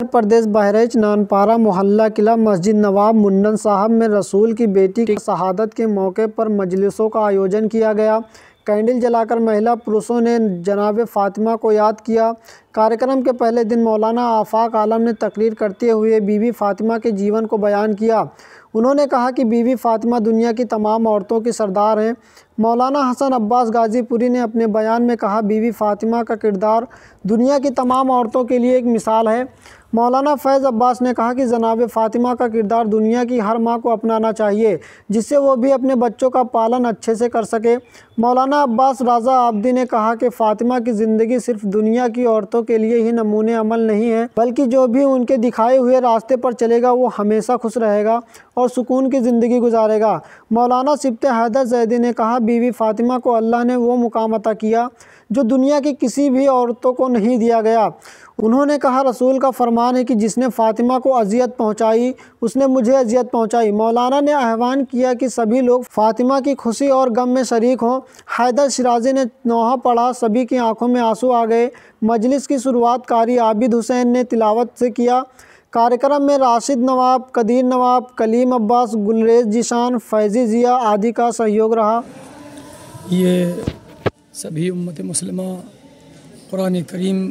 उत्तर प्रदेश बहरेच नानपारा मोहल्ला किला मस्जिद नवाब मुन्नन साहब में रसूल की बेटी की शहादत के मौके पर मजलिसों का आयोजन किया गया कैंडल जलाकर महिला पुरुषों ने जनाब फातिमा को याद किया कार्यक्रम के पहले दिन मौलाना आफाक आलम ने तकरीर करते हुए बीवी फ़ातिमा के जीवन को बयान किया उन्होंने कहा कि बीवी फ़ातिमा दुनिया की तमाम औरतों की सरदार हैं मौलाना हसन अब्बास गाजीपुरी ने अपने बयान में कहा बीवी फ़ातिमा का किरदार दुनिया की तमाम औरतों के लिए एक मिसाल है मौलाना फैज़ अब्बास ने कहा कि जनाब फ़ातिमा का किरदार दुनिया की हर माँ को अपनाना चाहिए जिससे वो भी अपने बच्चों का पालन अच्छे से कर सके मौलाना अब्बास राजा आबदी ने कहा कि फ़ातिमा की ज़िंदगी सिर्फ दुनिया की औरतों के लिए ही नमूने अमल नहीं है बल्कि जो भी उनके दिखाए हुए रास्ते पर चलेगा वो हमेशा खुश रहेगा और सुकून की ज़िंदगी गुजारेगा मौलाना सिप्त हैदर जैदी ने कहा बीवी फातिमा को अल्लाह ने वो मुकाम अता किया जो दुनिया की किसी भी औरतों को नहीं दिया गया उन्होंने कहा रसूल का फरमान है कि जिसने फ़ातिमा को अजियत पहुंचाई उसने मुझे अजियत पहुंचाई मौलाना ने आह्वान किया कि सभी लोग फ़ातिमा की खुशी और गम में शरीक हों हैदर शराजी ने नोहा पढ़ा सभी की आंखों में आंसू आ गए मजलिस की शुरुआत कारी आबिद हुसैन ने तिलावत से किया कार्यक्रम में राशिद नवाब कदीर नवाब कलीम अब्बास गुलरेज जिसान फैज़ी ज़िया आदि का सहयोग रहा ये सभी उम्मत मुसलमान कुरान करीम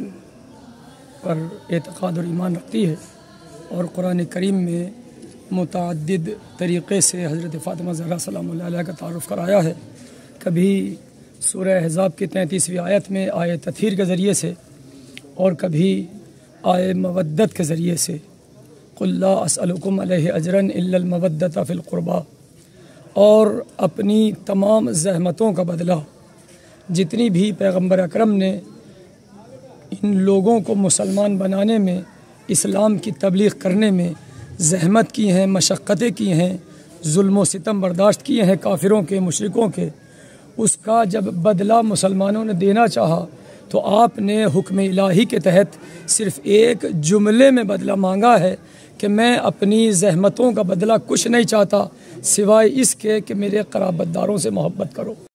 पर एतक़ाद और ईमान रखती है और कुरान करीम में मतद तरीक़े से हज़रत फ़ातिमा ज़हरा सलाम का तारफ़ कराया है कभी सूर हज़ाब की तैंतीसवीं आयत में आए तथीर के ज़रिए से और कभी आए मवदत के ज़रिए से कुल्ला असलकुम अजरन मवदत फ़िलक़ुरबा और अपनी तमाम जहमतों का बदला जितनी भी पैगम्बर अक्रम ने इन लोगों को मुसलमान बनाने में इस्लाम की तबलीग करने में जहमत की हैं मशक्क़तें की हैं जुल्म सितम बर्दाश्त किए हैं काफिरों के मशरक़ों के उसका जब बदला मुसलमानों ने देना चाहा तो आपने हुक्म इलाही के तहत सिर्फ एक जुमले में बदला मांगा है कि मैं अपनी जहमतों का बदला कुछ नहीं चाहता सिवाय इसके कि मेरे कराबतदारों से मोहब्बत करो